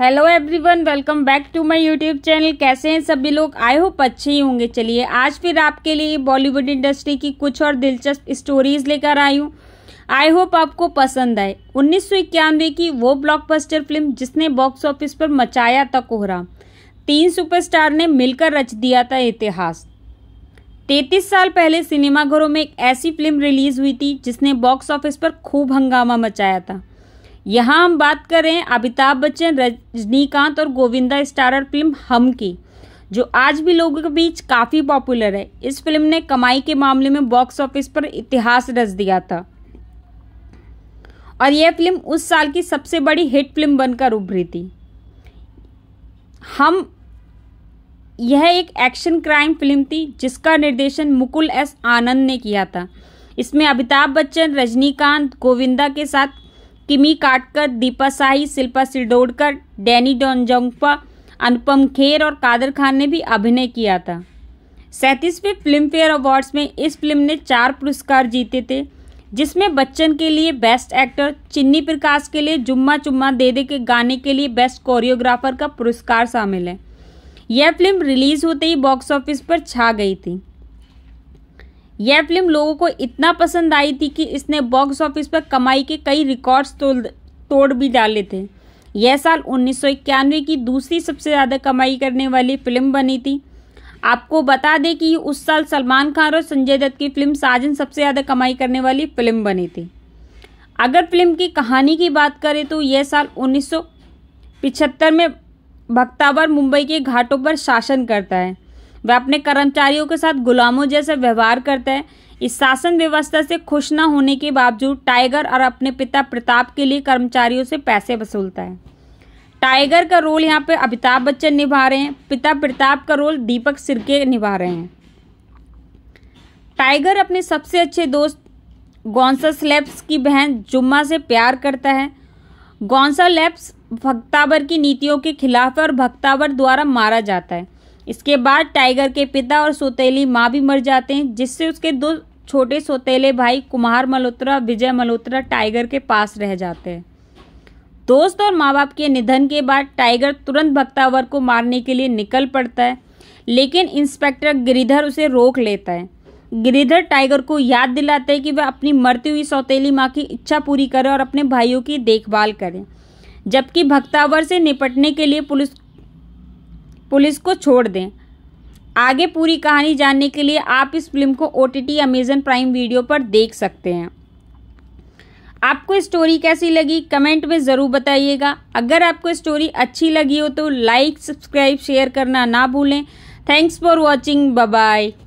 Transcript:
hello everyone welcome back to my YouTube channel कैसे हैं सभी लोग आई होप अच्छे ही होंगे चलिए आज फिर आपके लिए बॉलीवुड इंडस्ट्री की कुछ और दिलचस्प स्टोरीज लेकर आई हूँ आई होप आपको पसंद आए उन्नीस की वो ब्लॉकबस्टर फिल्म जिसने बॉक्स ऑफिस पर मचाया था कोहरा तीन सुपरस्टार ने मिलकर रच दिया था इतिहास तैतीस साल पहले सिनेमाघरों में एक ऐसी फिल्म रिलीज हुई थी जिसने बॉक्स ऑफिस पर खूब हंगामा मचाया था यहाँ हम बात करें अमिताभ बच्चन रजनीकांत और गोविंदा स्टारर फिल्म हम की जो आज भी लोगों के बीच काफ़ी पॉपुलर है इस फिल्म ने कमाई के मामले में बॉक्स ऑफिस पर इतिहास रच दिया था और यह फिल्म उस साल की सबसे बड़ी हिट फिल्म बनकर उभरी थी हम यह एक एक्शन क्राइम फिल्म थी जिसका निर्देशन मुकुल एस आनंद ने किया था इसमें अमिताभ बच्चन रजनीकांत गोविंदा के साथ किमी काटकर दीपा शाही शिल्पा सिडोडकर डैनी डॉनजोंगपा अनुपम खेर और कादर खान ने भी अभिनय किया था सैंतीसवें फिल्मफेयर अवार्ड्स में इस फिल्म ने चार पुरस्कार जीते थे जिसमें बच्चन के लिए बेस्ट एक्टर चिन्नी प्रकाश के लिए जुम्मा चुम्मा दे दे के गाने के लिए बेस्ट कोरियोग्राफर का पुरस्कार शामिल है यह फिल्म रिलीज होते ही बॉक्स ऑफिस पर छा गई थी यह फिल्म लोगों को इतना पसंद आई थी कि इसने बॉक्स ऑफिस पर कमाई के कई रिकॉर्ड्स तोड़ भी डाले थे यह साल उन्नीस की दूसरी सबसे ज़्यादा कमाई करने वाली फिल्म बनी थी आपको बता दें कि उस साल सलमान खान और संजय दत्त की फिल्म साजन सबसे ज़्यादा कमाई करने वाली फिल्म बनी थी अगर फिल्म की कहानी की बात करें तो यह साल उन्नीस में भक्तावर मुंबई के घाटों पर शासन करता है वह अपने कर्मचारियों के साथ गुलामों जैसे व्यवहार करता है इस शासन व्यवस्था से खुश न होने के बावजूद टाइगर और अपने पिता प्रताप के लिए कर्मचारियों से पैसे वसूलता है टाइगर का रोल यहाँ पे अमिताभ बच्चन निभा रहे हैं पिता प्रताप का रोल दीपक सिरके निभा रहे हैं टाइगर अपने सबसे अच्छे दोस्त गौंसा स्लेप्स की बहन जुम्मा से प्यार करता है गौंसा लेप्स भक्तावर की नीतियों के खिलाफ और भक्तावर द्वारा मारा जाता है इसके बाद टाइगर के पिता और सोतेली माँ भी मर जाते हैं जिससे उसके दो छोटे सोतेले भाई कुमार मल्होत्रा विजय मल्होत्रा टाइगर के पास रह जाते हैं दोस्त और माँ बाप के निधन के बाद टाइगर तुरंत भक्तावर को मारने के लिए निकल पड़ता है लेकिन इंस्पेक्टर गिरिधर उसे रोक लेता है गिरिधर टाइगर को याद दिलाता है कि वह अपनी मरती हुई सौतेली माँ की इच्छा पूरी करे और अपने भाइयों की देखभाल करे जबकि भक्तावर से निपटने के लिए पुलिस पुलिस को छोड़ दें आगे पूरी कहानी जानने के लिए आप इस फिल्म को O T T Amazon Prime Video पर देख सकते हैं आपको स्टोरी कैसी लगी कमेंट में ज़रूर बताइएगा अगर आपको स्टोरी अच्छी लगी हो तो लाइक सब्सक्राइब शेयर करना ना भूलें थैंक्स फॉर वॉचिंग बाय